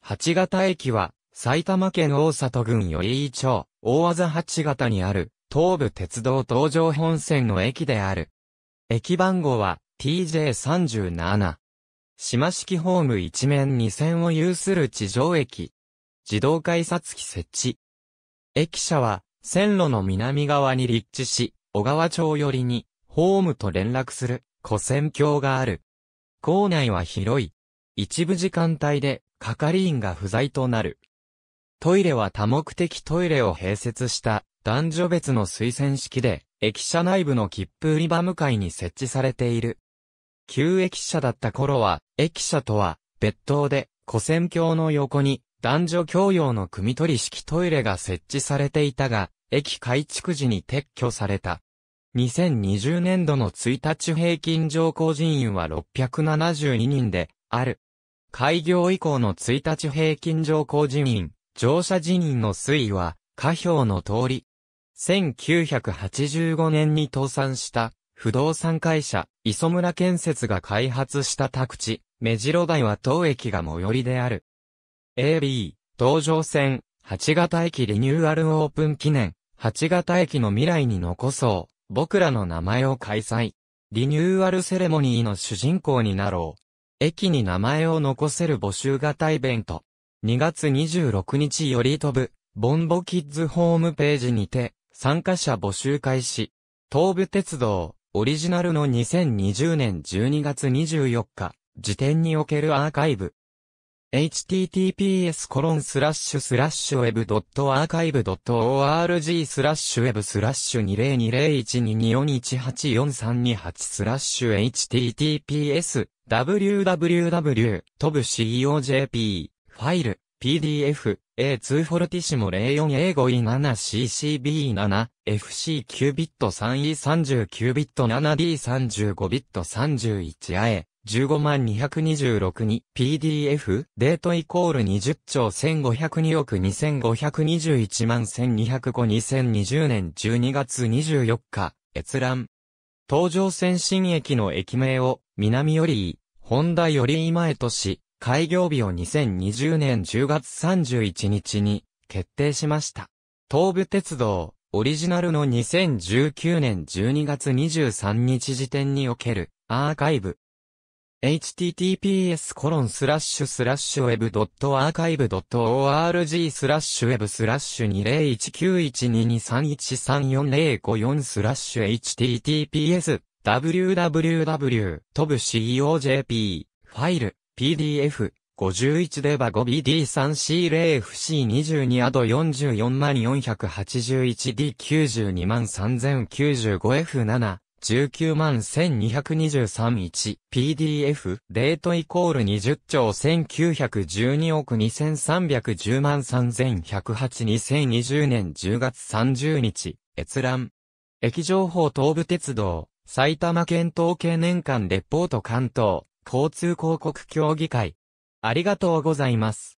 八方駅は、埼玉県大里郡より町、大和八方にある、東武鉄道東上本線の駅である。駅番号は TJ37。島式ホーム一面二線を有する地上駅。自動改札機設置。駅舎は線路の南側に立地し、小川町寄りにホームと連絡する古線橋がある。構内は広い。一部時間帯で係員が不在となる。トイレは多目的トイレを併設した男女別の推薦式で、駅舎内部の切符売り場向かいに設置されている。旧駅舎だった頃は、駅舎とは別棟で、古戦橋の横に男女共用の組取式トイレが設置されていたが、駅改築時に撤去された。2020年度の1日平均乗降人員は672人である。開業以降の1日平均乗降人員、乗車人員の推移は、下表の通り。1985年に倒産した不動産会社、磯村建設が開発した宅地、目白台は当駅が最寄りである。AB、東上線、八型駅リニューアルオープン記念、八型駅の未来に残そう、僕らの名前を開催。リニューアルセレモニーの主人公になろう。駅に名前を残せる募集型イベント。2月26日より飛ぶ、ボンボキッズホームページにて、参加者募集開始。東武鉄道、オリジナルの2020年12月24日、時点におけるアーカイブ。https コロンスラッシュスラッシュウェブドットアーカイブドット org スラッシュウェブスラッシュ20201224184328スラッシュ https www 飛ぶ cojp ファイル PDF A2 フォルティシモ 04A5E7CCB7 FC9 ビット 3E39 ビット 7D35 ビット 31A 15226に PDF デートイコール20兆1502億2521万12052020年12月24日閲覧東上線新駅の駅名を南より本田より今へとし開業日を2020年10月31日に決定しました東武鉄道オリジナルの2019年12月23日時点におけるアーカイブ https コロンスラッシュスラッシュウェブドットアーカイブドット org スラッシュウェブスラッシュ2019122313405スラッシュ https www 飛ぶ COJP ファイル PDF 51デバ 5BD3C0FC22 アド 444811D9230095F7 19万1223-1、PDF、レートイコール20兆1912億2310万3108-2020年10月30日、閲覧。駅情報東武鉄道、埼玉県統計年間レポート関東、交通広告協議会。ありがとうございます。